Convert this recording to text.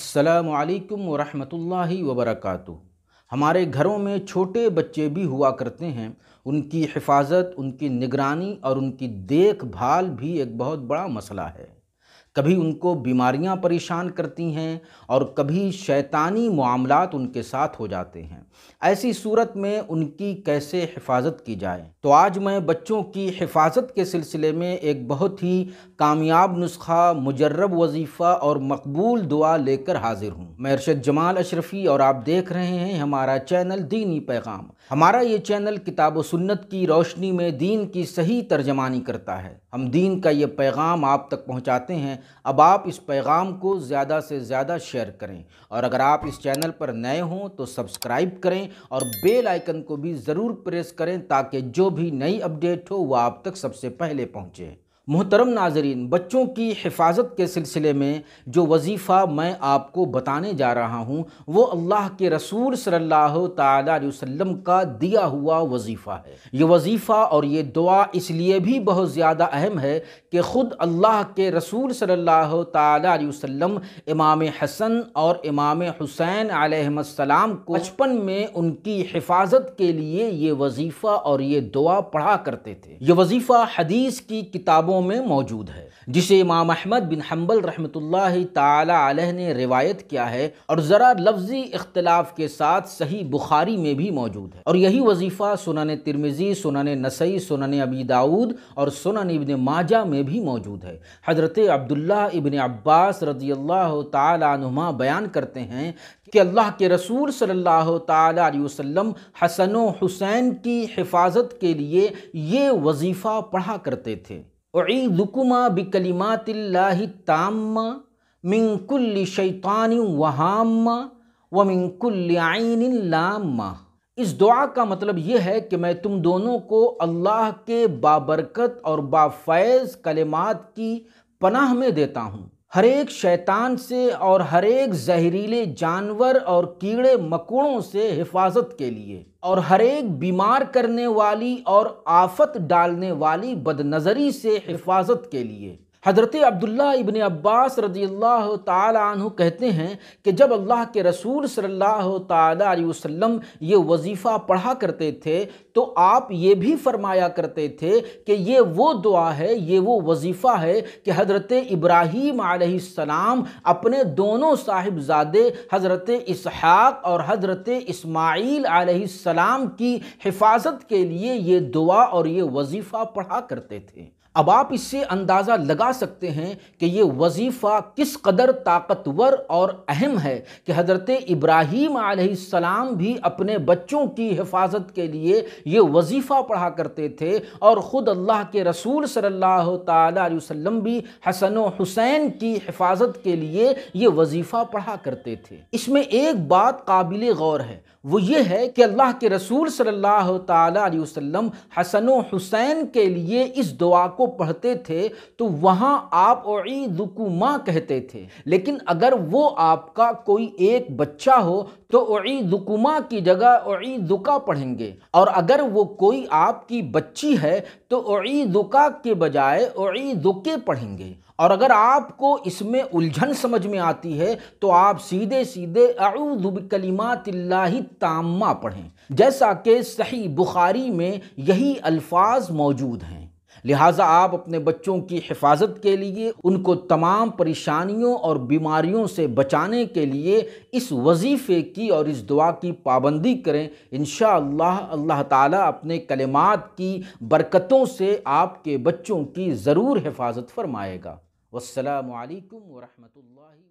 असलकम वरहमल वबरक हमारे घरों में छोटे बच्चे भी हुआ करते हैं उनकी हिफाजत उनकी निगरानी और उनकी देखभाल भी एक बहुत बड़ा मसला है कभी उनको बीमारियां परेशान करती हैं और कभी शैतानी मामला उनके साथ हो जाते हैं ऐसी सूरत में उनकी कैसे हिफाजत की जाए तो आज मैं बच्चों की हिफाजत के सिलसिले में एक बहुत ही कामयाब नुस्खा मुजरब वजीफ़ा और मकबूल दुआ लेकर हाजिर हूँ मैं अरशद जमाल अशरफ़ी और आप देख रहे हैं हमारा चैनल दीनी पैगाम हमारा ये चैनल किताब व सुन्नत की रोशनी में दीन की सही तर्जमानी करता है हम दीन का ये पैगाम आप तक पहुँचाते हैं अब आप इस पैगाम को ज़्यादा से ज़्यादा शेयर करें और अगर आप इस चैनल पर नए हों तो सब्सक्राइब करें और बेल आइकन को भी ज़रूर प्रेस करें ताकि जो भी नई अपडेट हो वह आप तक सबसे पहले पहुँचे मोहतरम नाजरीन बच्चों की हिफाजत के सिलसिले में जो वजीफ़ा मैं आपको बताने जा रहा हूँ वो अल्लाह के रसूल सल्लल्लाहु अलैहि वसल्लम का दिया हुआ वजीफ़ा है ये वजीफ़ा और ये दुआ इसलिए भी बहुत ज़्यादा अहम है कि ख़ुद अल्लाह के रसूल सल्लल्लाहु अलैहि वसल्लम इमाम हसन और इमाम हुसैन आलम को बचपन में उनकी हिफाजत के लिए ये वजीफ़ा और ये दुआ पढ़ा करते थे ये वजीफ़ा हदीस की किताबों किताबों में मौजूद है जिसे इमाम अहमद बिन हम्बल रहमत अलैह ने रिवायत किया है और ज़रा लफ्जी इख्तलाफ के साथ सही बुखारी में भी मौजूद है और यही वजीफ़ा सुनन तिरमिज़ी सुनन नसई सुनन अबी दाऊद और सुनन इबन माजा में भी मौजूद है हज़रत अब्दुल्ला इबन अब्बास रजी अल्लाह तुमा बयान करते हैं कि अल्लाह के रसूल सल्लल्लाहु अलैहि वसल्लम हसन हुसैन की हिफाजत के लिए ये वजीफ़ा पढ़ा करते थे उकुमा बिकलिमातिल्लाहि ताम्मा मिन कुल्लि शैतान वहाम्मा व मिन कुल्लि आइन लामा इस दुआ का मतलब यह है कि मैं तुम दोनों को अल्लाह के बाबरकत और बाफ़ैज़ कलिमात की पनाह में देता हूँ हर एक शैतान से और हर एक जहरीले जानवर और कीड़े मकोड़ों से हिफाजत के लिए और हर एक बीमार करने वाली और आफत डालने वाली बदनज़री से हिफाजत के लिए हज़रत अब्दुल्ला इबन अब्बास रदी अल्लाह तु कहते हैं कि जब अल्लाह के रसूल सल्लल्लाहु अलैहि वसल्लम ये वजीफ़ा पढ़ा करते थे तो आप ये भी फरमाया करते थे कि ये वो दुआ है ये वो वजीफ़ा है कि हज़रत इब्राहीम आसमाम अपने दोनों साहिबजादे हज़रत इसहाक़ और हज़रत इसमाइल आसमाम की हिफाजत के लिए ये दुआ और ये वजीफ़ा पढ़ा करते थे अब आप इससे अंदाज़ा लगा बता सकते हैं कि ये वजीफ़ा किस कदर ताकतवर और अहम है कि हज़रत इब्राहीम आसमाम भी अपने बच्चों की हिफाजत के लिए ये वजीफ़ा पढ़ा करते थे और ख़ुद अल्लाह के रसूल सल्लल्लाहु अलैहि वसल्लम भी हसन हुसैन की हिफाजत के लिए ये वजीफ़ा पढ़ा करते थे इसमें एक बात काबिल गौर है वो ये है कि अल्लाह के रसूल सल्लल्लाहु अलैहि वसल्लम हसन हुसैन के लिए इस दुआ को पढ़ते थे तो वहाँ जहां आप ओईदुकुमा कहते थे लेकिन अगर वो आपका कोई एक बच्चा हो तो ओईदुकुमा की जगह ओईदुका पढ़ेंगे और अगर वो कोई आपकी बच्ची है तो ओईदुका के बजाय ओईदुके पढ़ेंगे और अगर आपको इसमें उलझन समझ में आती है तो आप सीधे सीधे अऊदबिकलीमातिल्लाही पढ़ें जैसा कि सही बुखारी में यही अल्फाज मौजूद हैं लिहाजा आप अपने बच्चों की हिफाजत के लिए उनको तमाम परेशानियों और बीमारियों से बचाने के लिए इस वजीफ़े की और इस दुआ की पाबंदी करें इन अल्लाह ताला अपने कलेमात की बरकतों से आपके बच्चों की ज़रूर हिफाजत फरमाएगा वालकम वरहमल